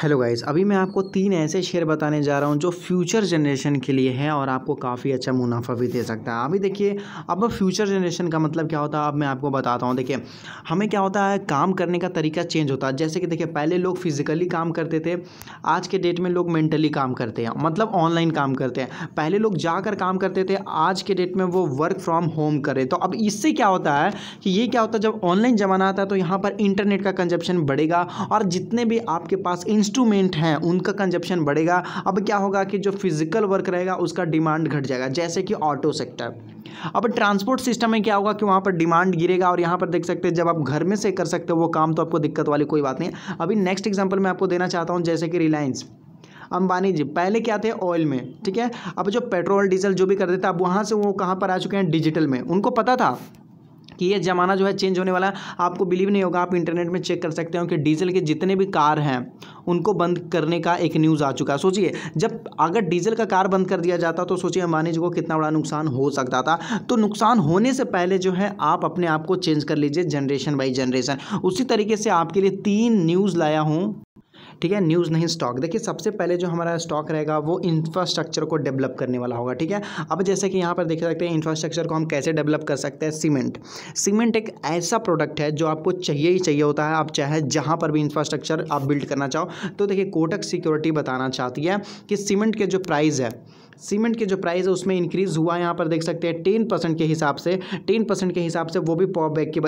hello guys अभी मैं आपको तीन ऐसे शेयर बताने जा रहा हूँ जो फ्यूचर जनरेशन के लिए हैं और आपको काफ़ी अच्छा मुनाफा भी दे सकता है अभी देखिए अब फ्यूचर जनरेशन का मतलब क्या होता है अब मैं आपको बताता हूँ देखिए हमें क्या होता है काम करने का तरीका चेंज होता है जैसे कि देखिए पहले लोग फिजिकली काम करते थे आज के डेट में लोग मेंटली काम करते हैं मतलब ऑनलाइन काम करते हैं पहले लोग जाकर काम करते थे आज के डेट में वो वर्क फ्रॉम होम करें तो अब इससे क्या होता है कि ये क्या होता है जब ऑनलाइन ज़माना आता है तो यहाँ पर इंटरनेट का कंजप्शन बढ़ेगा और जितने भी आपके पास इन इंस्ट्रूमेंट हैं उनका कंजप्शन बढ़ेगा अब क्या होगा कि जो फिजिकल वर्क रहेगा उसका डिमांड घट जाएगा जैसे कि ऑटो सेक्टर अब ट्रांसपोर्ट सिस्टम में क्या होगा कि वहाँ पर डिमांड गिरेगा और यहाँ पर देख सकते हैं जब आप घर में से कर सकते हो वो काम तो आपको दिक्कत वाली कोई बात नहीं है अभी नेक्स्ट एग्जाम्पल मैं आपको देना चाहता हूँ जैसे कि रिलायंस अंबानी जी पहले क्या थे ऑयल में ठीक है अब जो पेट्रोल डीजल जो भी करते थे अब वहाँ से वो कहाँ पर आ चुके हैं डिजिटल में उनको पता था कि ये ज़माना जो है चेंज होने वाला है आपको बिलीव नहीं होगा आप इंटरनेट में चेक कर सकते हो कि डीजल के जितने भी कार हैं उनको बंद करने का एक न्यूज़ आ चुका है सोचिए जब अगर डीजल का कार बंद कर दिया जाता तो सोचिए अंबानी जी को कितना बड़ा नुकसान हो सकता था तो नुकसान होने से पहले जो है आप अपने आप को चेंज कर लीजिए जनरेशन बाई जनरेशन उसी तरीके से आपके लिए तीन न्यूज़ लाया हूँ ठीक है न्यूज़ नहीं स्टॉक देखिए सबसे पहले जो हमारा स्टॉक रहेगा वो इंफ्रास्ट्रक्चर को डेवलप करने वाला होगा ठीक है अब जैसे कि यहाँ पर देख सकते हैं इंफ्रास्ट्रक्चर को हम कैसे डेवलप कर सकते हैं सीमेंट सीमेंट एक ऐसा प्रोडक्ट है जो आपको चाहिए ही चाहिए होता है आप चाहे जहाँ पर भी इंफ्रास्ट्रक्चर आप बिल्ड करना चाहो तो देखिए कोटक सिक्योरिटी बताना चाहती है कि सीमेंट के जो प्राइस है सीमेंट के जो प्राइस है उसमें इंक्रीज़ हुआ यहाँ पर देख सकते हैं टेन परसेंट के हिसाब से टेन परसेंट के हिसाब से वो भी पर बैग के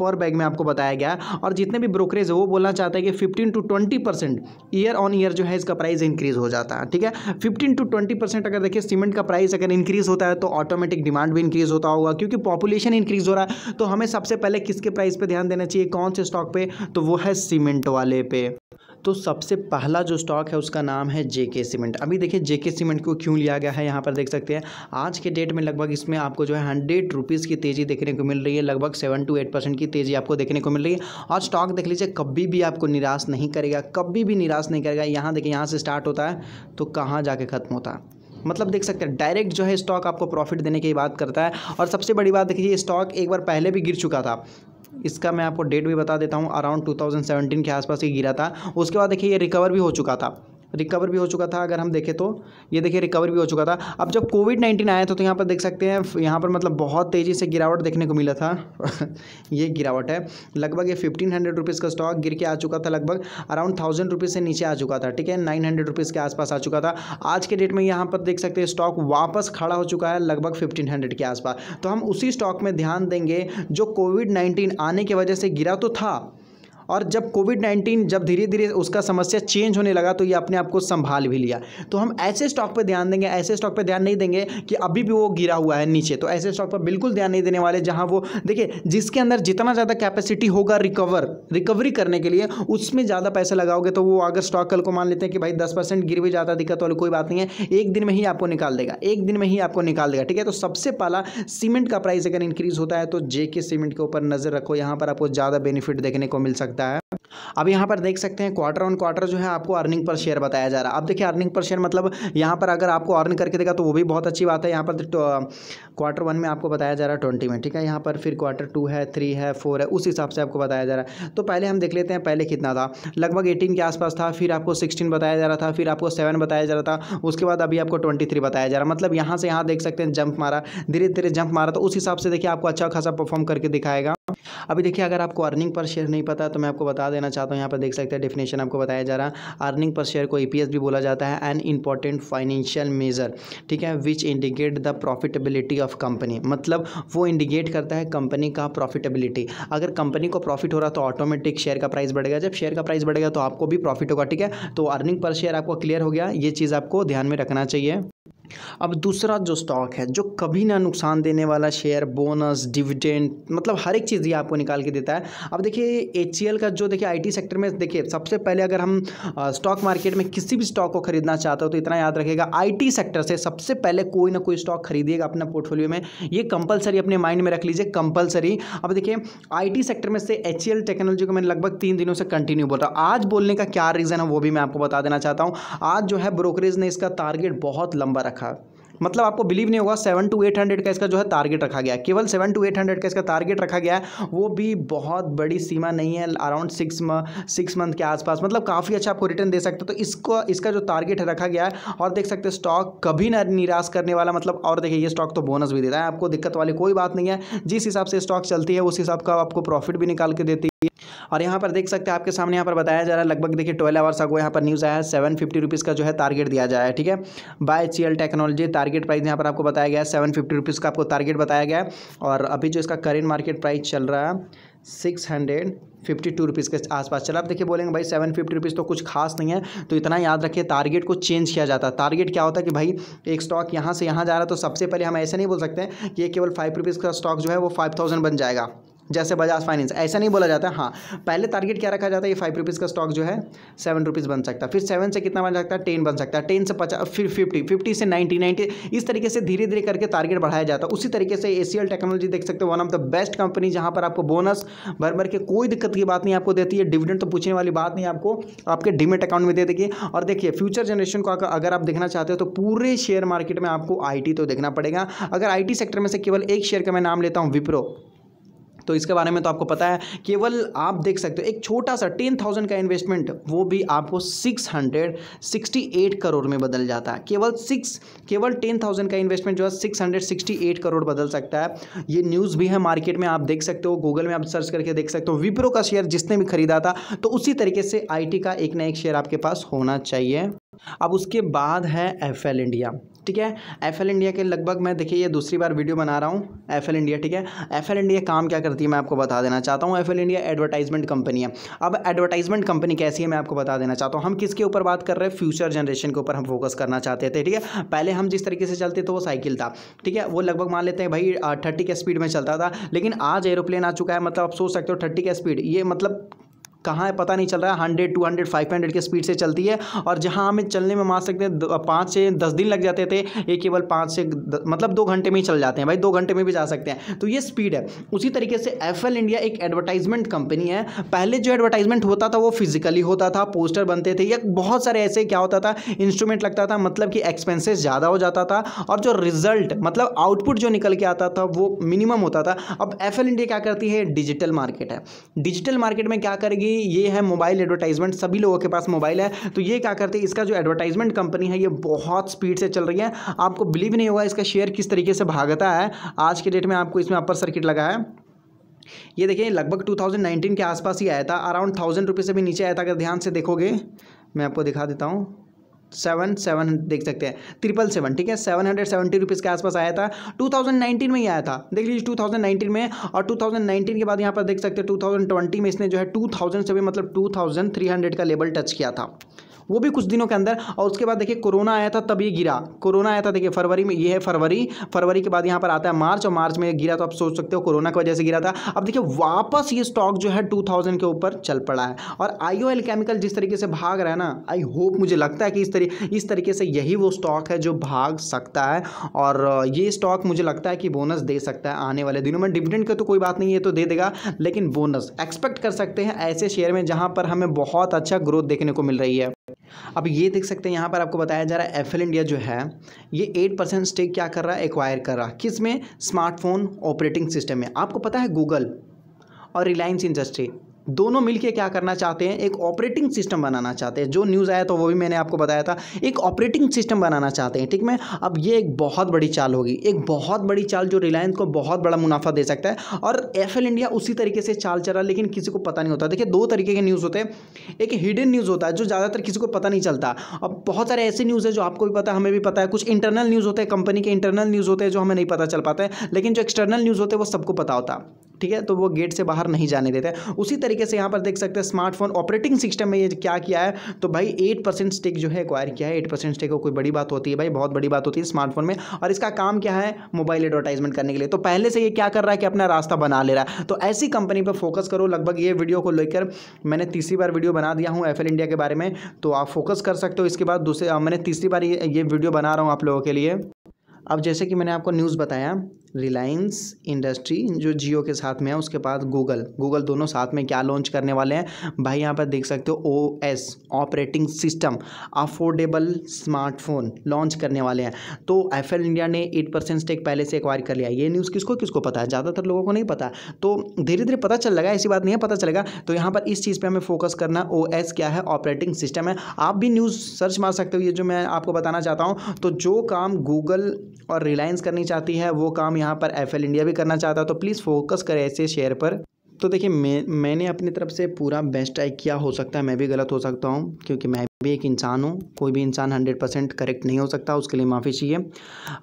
पर बैग में आपको बताया गया और जितने भी ब्रोकरेज है वो बोलना चाहता है कि fifteen to twenty percent year on year जो है इसका प्राइस इंक्रीज़ हो जाता है ठीक है फिफ्टीन टू ट्वेंटी परसेंट अगर देखिए सीमेंट का प्राइस अगर इंक्रीज़ होता है तो ऑटोमेटिक डिमांड भी इंक्रीज़ होता होगा क्योंकि पॉपुलेशन इंक्रीज़ हो रहा है तो हमें सबसे पहले किसके प्राइस पर ध्यान देना चाहिए कौन से स्टॉक पे तो वो है सीमेंट वाले पे तो सबसे पहला जो स्टॉक है उसका नाम है जेके सीमेंट अभी देखिए जेके सीमेंट को क्यों लिया गया है यहाँ पर देख सकते हैं आज के डेट में लगभग इसमें आपको जो है हंड्रेड रुपीज़ की तेज़ी देखने को मिल रही है लगभग सेवन टू एट परसेंट की तेज़ी आपको देखने को मिल रही है और स्टॉक देख लीजिए कभी भी आपको निराश नहीं करेगा कभी भी निराश नहीं करेगा यहाँ देखिए यहाँ से स्टार्ट होता है तो कहाँ जाके ख़त्म होता है मतलब देख सकते हैं डायरेक्ट जो है स्टॉक आपको प्रॉफिट देने की बात करता है और सबसे बड़ी बात देखिए स्टॉक एक बार पहले भी गिर चुका था इसका मैं आपको डेट भी बता देता हूँ अराउंड टू के आसपास ही गिरा था उसके बाद देखिए ये रिकवर भी हो चुका था रिकवर भी हो चुका था अगर हम देखें तो ये देखिए रिकवर भी हो चुका था अब जब कोविड नाइन्टीन आया था तो यहाँ पर देख सकते हैं यहाँ पर मतलब बहुत तेज़ी से गिरावट देखने को मिला था ये गिरावट है लगभग ये फिफ्टीन हंड्रेड रुपीज़ का स्टॉक गिर के आ चुका था लगभग अराउंड थाउजेंड रुपीज़ से नीचे आ चुका था ठीक है नाइन हंड्रेड रुपीज़ के आसपास आ चुका था आज के डेट में यहाँ पर देख सकते हैं स्टॉक वापस खड़ा हो चुका है लगभग फिफ्टीन हंड्रेड के आसपास तो हम उसी स्टॉक में ध्यान देंगे जो कोविड नाइन्टीन आने की वजह से गिरा तो था और जब कोविड नाइन्टीन जब धीरे धीरे उसका समस्या चेंज होने लगा तो ये अपने आप को संभाल भी लिया तो हम ऐसे स्टॉक पर ध्यान देंगे ऐसे स्टॉक पर ध्यान नहीं देंगे कि अभी भी वो गिरा हुआ है नीचे तो ऐसे स्टॉक पर बिल्कुल ध्यान नहीं देने वाले जहाँ वो देखिए जिसके अंदर जितना ज़्यादा कैपेसिटी होगा रिकवर रिकवरी करने के लिए उसमें ज़्यादा पैसा लगाओगे तो वो अगर स्टॉक कल को मान लेते हैं कि भाई दस परसेंट गिर भी जाता दिक्कत वाली कोई बात नहीं है एक दिन में ही आपको निकाल देगा एक दिन में ही आपको निकाल देगा ठीक है तो सबसे पहला सीमेंट का प्राइस अगर इंक्रीज होता है तो जे के सीमेंट के ऊपर नज़र रखो यहाँ पर आपको ज़्यादा बेनिफिट देखने को मिल सकता है अब यहाँ पर देख सकते हैं क्वार्टर ऑन क्वार्टर जो है आपको अर्निंग पर शेयर बताया जा रहा है अब देखिए अर्निंग पर शेयर मतलब यहाँ पर अगर आपको अर्न करके देगा तो वो भी बहुत अच्छी बात है यहाँ पर क्वार्टर तो, वन में आपको बताया जा रहा है ट्वेंटी में ठीक है यहाँ पर फिर क्वार्टर टू है थ्री है फोर है उस हिसाब से आपको बताया जा रहा है तो पहले हम देख लेते हैं पहले कितना था लगभग एटीन के आसपास था फिर आपको सिक्सटीन बताया जा रहा था फिर आपको सेवन बताया जा रहा था उसके बाद अभी आपको ट्वेंटी थ्री बताया जा रहा मतलब यहाँ से यहाँ देख सकते हैं जंप मारा धीरे धीरे जंप मारा तो उस हिसाब से देखिए आपको अच्छा खासा परफॉर्म करके दिखाएगा अभी देखिए अगर आपको अर्निंग पर शेयर नहीं पता तो मैं आपको बता देना चाहता हूँ यहाँ पर देख सकते हैं डेफिनेशन आपको बताया जा रहा है अर्निंग पर शेयर को ई e भी बोला जाता है एन इंपॉर्टेंट फाइनेंशियल मेजर ठीक है which indicate the profitability of company मतलब वो इंडिकेट करता है कंपनी का प्रॉफिटेबिलिटी अगर कंपनी को प्रॉफिट हो रहा तो ऑटोमेटिक शेयर का प्राइस बढ़ेगा जब शेयर का प्राइस बढ़ेगा तो आपको भी प्रॉफिट होगा ठीक है तो अर्निंग पर शेयर आपको क्लियर हो गया ये चीज़ आपको ध्यान में रखना चाहिए अब दूसरा जो स्टॉक है जो कभी ना नुकसान देने वाला शेयर बोनस डिविडेंड मतलब हर एक चीज़ ये आपको निकाल के देता है अब देखिए एच का जो देखिए आईटी सेक्टर में देखिए सबसे पहले अगर हम स्टॉक मार्केट में किसी भी स्टॉक को खरीदना चाहते हो तो इतना याद रखेगा आईटी सेक्टर से सबसे पहले कोई ना कोई स्टॉक खरीदिएगा अपना पोर्टफोलियो में ये कंपलसरी अपने माइंड में रख लीजिए कंपलसरी अब देखिए आई सेक्टर में से एच टेक्नोलॉजी को मैंने लगभग तीन दिनों से कंटिन्यू बोल रहा हूँ आज बोलने का क्या रीज़न है वो भी मैं आपको बता देना चाहता हूँ आज जो है ब्रोकरेज ने इसका टारगेट बहुत लंबा रखा দেখা मतलब आपको बिलीव नहीं होगा सेवन टू एट हंड्रेड का इसका जो है टारगेट रखा गया है केवल सेवन टू एट हंड्रेड का इसका टारगेट रखा गया है वो भी बहुत बड़ी सीमा नहीं है अराउंड सिक्स सिक्स मंथ के आसपास मतलब काफ़ी अच्छा आपको रिटर्न दे सकते हो तो इसको इसका जो टारगेट रखा गया है और देख सकते हैं स्टॉक कभी ना निराश करने वाला मतलब और देखिए ये स्टॉक तो बोनस भी देता है आपको दिक्कत वाली कोई बात नहीं है जिस हिसाब से स्टॉक चलती है उस हिसाब का आपको प्रॉफिट भी निकाल के देती है और यहाँ पर देख सकते हैं आपके सामने यहाँ पर बताया जा रहा है लगभग देखिए ट्वेल्व आवर्स आगो यहाँ पर न्यूज़ आया है सेवन फिफ्टी रुपीज़ का जो है टारगेट दिया जाए ठीक है buy C technology target price यहाँ पर आपको बताया गया है सेवन फिफ्टी रुपीज़ का आपको टारगेट बताया गया है और अभी जो इसका करेंट मार्केट प्राइस चल रहा है six hundred fifty two rupees के आसपास चला आप देखिए बोलेंगे भाई सेवन फिफ्टी रुपीज़ तो कुछ खास नहीं है तो इतना याद रखिए टारगेट को चेंज किया जाता है टारगेट क्या होता है कि भाई एक स्टॉक यहाँ से यहाँ जा रहा है तो सबसे पहले हम ऐसे नहीं बोल सकते हैं कि ये केवल फाइव रुपीज़ का स्टॉक जो है वो फाइव थाउजेंड बन जाएगा जैसे बजाज फाइनेंस ऐसा नहीं बोला जाता हाँ पहले टारगेट क्या रखा जाता है ये फाइव रुपीज़ का स्टॉक जो है सेवन रुपीज़ बन सकता है फिर सेवन से कितना बन सकता है टेन बन सकता है टेन से पचास फिर फिफ्टी फिफ्टी से नाइन्टी नाइन्टी इस तरीके से धीरे धीरे करके टारगेट बढ़ाया जाता है उसी तरीके से एशियल टेक्नोलॉजी देख सकते हैं one of the best company जहाँ पर आपको बोनस भर भर के कोई दिक्कत की बात नहीं आपको देती है डिविडेंड तो पूछने वाली बात नहीं आपको आपके डिमेट अकाउंट में दे देगी और देखिए फ्यूचर जनरेशन को अगर आप देखना चाहते हो तो पूरे शेयर मार्केट में आपको आई तो देखना पड़ेगा अगर आई सेक्टर में से केवल एक शेयर का मैं नाम लेता हूँ विप्रो तो इसके बारे में तो आपको पता है केवल आप देख सकते हो एक छोटा सा टेन थाउजेंड का इन्वेस्टमेंट वो भी आपको six hundred sixty eight crore में बदल जाता है केवल सिक्स केवल टेन थाउजेंड का इन्वेस्टमेंट जो है six hundred sixty eight crore बदल सकता है ये न्यूज़ भी है मार्केट में आप देख सकते हो गूगल में आप सर्च करके देख सकते हो विप्रो का शेयर जिसने भी खरीदा था तो उसी तरीके से आई का एक ना एक शेयर आपके पास होना चाहिए अब उसके बाद है एफ इंडिया ठीक है एफ इंडिया के लगभग मैं देखिए ये दूसरी बार वीडियो बना रहा हूँ एफ इंडिया ठीक है एफ इंडिया काम क्या करती है मैं आपको बता देना चाहता हूँ एफ इंडिया एडवर्टाइजमेंट कंपनी है अब एडवर्टाइजमेंट कंपनी कैसी है मैं आपको बता देना चाहता हूँ हम किसके ऊपर बात कर रहे हैं फ्यूचर जनरेशन के ऊपर हम फोकस करना चाहते थे ठीक है पहले हम जिस तरीके से चलते थे वो साइकिल था ठीक है वो लगभग मान लेते हैं भाई थर्टी के स्पीड में चलता था लेकिन आज एरोप्लेन आ चुका है मतलब आप सोच सकते हो थर्टी के स्पीड ये मतलब कहाँ है पता नहीं चल रहा है hundred two hundred five hundred के स्पीड से चलती है और जहाँ हमें चलने में मान सकते हैं पाँच से दस दिन लग जाते थे ये केवल पाँच से द, मतलब दो घंटे में ही चल जाते हैं भाई दो घंटे में भी जा सकते हैं तो ये स्पीड है उसी तरीके से एफ एल इंडिया एक एडवर्टाइजमेंट कंपनी है पहले जो एडवर्टाइजमेंट होता था वो फिजिकली होता था पोस्टर बनते थे या बहुत सारे ऐसे क्या होता था इंस्ट्रूमेंट लगता था मतलब कि एक्सपेंसेस ज़्यादा हो जाता था और जो रिजल्ट मतलब आउटपुट जो निकल के आता था वो मिनिमम होता था अब एफ इंडिया क्या करती है डिजिटल मार्केट है डिजिटल मार्केट में क्या करेगी ये है मोबाइल एडवर्टाइजमेंट सभी लोगों के पास मोबाइल है तो ये क्या करते हैं इसका जो एडवर्टाइजमेंट कंपनी है ये बहुत स्पीड से चल रही है आपको बिलीव नहीं होगा इसका शेयर किस तरीके से भागता है आज के डेट में आपको इसमें अपर सर्किट लगा है ये देखिए लगभग 2019 के आसपास ही आया था अराउंड थाउजेंड रुपीज से भी नीचे आया था अगर ध्यान से देखोगे मैं आपको दिखा देता हूँ सेवन सेवन देख सकते हैं ट्रिपल सेवन ठीक है सेवन हंड्रेड सेवेंटी रुपीज़ के आसपास आया था टू थाउजेंड नाइनटीन में ही आया था देख लीजिए टू थाउजेंड नाइनटीन में और टू थाउजेंड नाइनटीन के बाद यहाँ पर देख सकते हैं टू थाउजेंड ट्वेंटी में इसने जो है टू थाउजेंड से भी मतलब टू थाउजेंड थ्री हंड्रेड का लेवल टच किया था वो भी कुछ दिनों के अंदर और उसके बाद देखिए कोरोना आया था तब ये गिरा कोरोना आया था देखिए फरवरी में ये है फरवरी फरवरी के बाद यहाँ पर आता है मार्च और मार्च में गिरा तो आप सोच सकते हो कोरोना की वजह से गिरा था अब देखिए वापस ये स्टॉक जो है टू के ऊपर चल पड़ा है और आईओ केमिकल जिस तरीके से भाग रहा है ना आई होप मुझे लगता है कि इस तरीके इस तरीके से यही वो स्टॉक है जो भाग सकता है और ये स्टॉक मुझे लगता है कि बोनस दे सकता है आने वाले दिनों में डिविडेंड का तो कोई बात नहीं है तो दे देगा लेकिन बोनस एक्सपेक्ट कर सकते हैं ऐसे शेयर में जहाँ पर हमें बहुत अच्छा ग्रोथ देखने को मिल रही है अब ये देख सकते हैं यहाँ पर आपको बताया जा रहा है एफएल इंडिया जो है ये एट परसेंट स्टेक क्या कर रहा है एक्वायर कर रहा है किस में स्मार्टफोन ऑपरेटिंग सिस्टम में आपको पता है गूगल और रिलायंस इंडस्ट्री दोनों मिलके क्या करना चाहते हैं एक ऑपरेटिंग सिस्टम बनाना चाहते हैं जो न्यूज़ आया तो वो भी मैंने आपको बताया था एक ऑपरेटिंग सिस्टम बनाना चाहते हैं ठीक है अब ये एक बहुत बड़ी चाल होगी एक बहुत बड़ी चाल जो रिलायंस को बहुत बड़ा मुनाफा दे सकता है और एफ इंडिया उसी तरीके से चाल चल रहा लेकिन किसी को पता नहीं होता देखिए दो तरीके के न्यूज़ होते हैं एक हिडन न्यूज़ होता है जो ज़्यादातर किसी को पता नहीं चलता अब बहुत सारे ऐसे न्यूज़ है जो आपको भी पता है हमें भी पता है कुछ इंटरनल न्यूज़ होते हैं कंपनी के इंटरनल न्यूज़ होते हैं जो हमें नहीं पता चल पाता है लेकिन जो एक्सटर्नल न्यूज़ होते हैं वो सबको पता होता है ठीक है तो वो गेट से बाहर नहीं जाने देते उसी तरीके से यहाँ पर देख सकते हैं स्मार्टफोन ऑपरेटिंग सिस्टम में ये क्या किया है तो भाई एट परसेंट स्टेक जो है एक्वायर किया है एट परसेंट स्टेक को कोई बड़ी बात होती है भाई बहुत बड़ी बात होती है स्मार्टफोन में और इसका काम क्या है मोबाइल एडवर्टाइजमेंट करने के लिए तो पहले से ये क्या कर रहा है कि अपना रास्ता बना ले रहा है तो ऐसी कंपनी पर फोकस करो लगभग ये वीडियो को लेकर मैंने तीसरी बार वीडियो बना दिया हूँ एफ इंडिया के बारे में तो आप फोकस कर सकते हो इसके बाद दूसरे मैंने तीसरी बार ये वीडियो बना रहा हूँ आप लोगों के लिए अब जैसे कि मैंने आपको न्यूज़ बताया रिलायंस इंडस्ट्री जो जियो के साथ में है उसके पास गूगल गूगल दोनों साथ में क्या लॉन्च करने वाले हैं भाई यहाँ पर देख सकते हो O S operating system affordable smartphone launch करने वाले हैं तो एफ इंडिया ने एट परसेंट स्टेक पहले से एक्वायर कर लिया ये न्यूज़ किसको किसको पता है ज़्यादातर लोगों को नहीं पता तो धीरे धीरे पता चल लगा ऐसी बात नहीं है पता चलेगा तो यहाँ पर इस चीज़ पर हमें फोकस करना ओ क्या है ऑपरेटिंग सिस्टम है आप भी न्यूज़ सर्च मार सकते हो ये जो मैं आपको बताना चाहता हूँ तो जो काम गूगल और रिलायंस करनी चाहती है वो काम यहाँ पर एफ इंडिया भी करना चाहता तो प्लीज़ फोकस करें ऐसे शेयर पर तो देखिए मैं मैंने अपनी तरफ से पूरा बेस्ट ट्राई किया हो सकता है मैं भी गलत हो सकता हूँ क्योंकि मैं भी एक इंसान हूँ कोई भी इंसान हंड्रेड परसेंट करेक्ट नहीं हो सकता उसके लिए माफ़ी चाहिए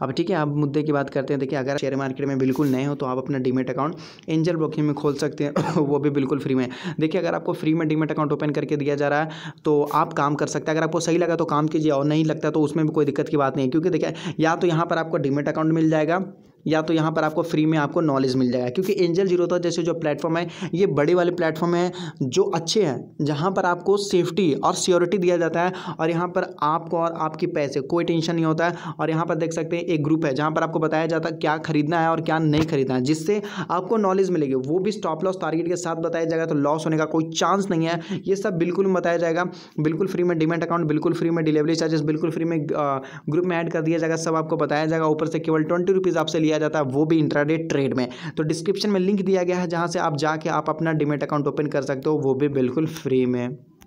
अब ठीक है अब मुद्दे की बात करते हैं देखिए अगर शेयर मार्केट में बिल्कुल नए हो तो आप अपना डीमेट अकाउंट एंजल ब्रोकिंग में खोल सकते हैं वो भी बिल्कुल फ्री में देखिए अगर आपको फ्री में डीमेट अकाउंट ओपन करके दिया जा रहा है तो आप काम कर सकते हैं अगर आपको सही लगा तो काम कीजिए और नहीं लगता तो उसमें भी कोई दिक्कत की बात नहीं है क्योंकि देखिए या तो यहाँ पर आपको डीमेट अकाउंट मिल जाएगा या तो यहाँ पर आपको फ्री में आपको नॉलेज मिल जाएगा क्योंकि एंजल जीरो था जैसे जो प्लेटफॉर्म है ये बड़े वाले प्लेटफॉर्म है जो अच्छे हैं जहाँ पर आपको सेफ्टी और सियोरिटी दिया जाता रहता है और यहाँ पर आपको और आपके पैसे कोई टेंशन नहीं होता है और यहाँ पर देख सकते हैं एक ग्रुप है जहाँ पर आपको बताया जाता है क्या खरीदना है और क्या नहीं खरीदना है जिससे आपको नॉलेज मिलेगी वो भी स्टॉप लॉस टारगेट के साथ बताया जाएगा तो लॉस होने का कोई चांस नहीं है ये सब बिल्कुल बताया जाएगा बिल्कुल फ्री में डिमेंट अकाउंट बिल्कुल फ्री में डिलीवरी चार्जेस बिल्कुल फ्री में ग्रुप में ऐड कर दिया जाएगा सब आपको बताया जाएगा ऊपर से केवल ट्वेंटी रुपीज़ आपसे लिया जाता है वो भी इंट्राडे ट्रेड में तो डिस्क्रिप्शन में लिंक दिया गया है जहाँ से आप जाके आप अपना डिमेट अकाउंट ओपन कर सकते हो वो भी बिल्कुल फ्री में